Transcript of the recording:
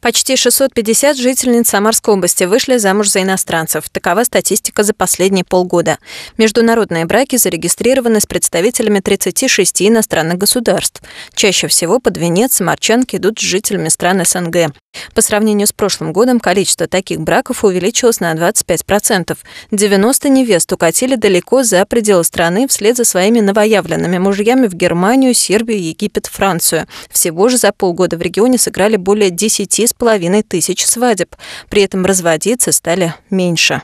Почти 650 жительниц Самарской области вышли замуж за иностранцев. Такова статистика за последние полгода. Международные браки зарегистрированы с представителями 36 иностранных государств. Чаще всего под венец самарчанки идут с жителями стран СНГ. По сравнению с прошлым годом количество таких браков увеличилось на 25%. 90 невест укатили далеко за пределы страны вслед за своими новоявленными мужьями в Германию, Сербию, Египет, Францию. Всего же за полгода в регионе сыграли более 10 половиной тысяч свадеб. При этом разводиться стали меньше.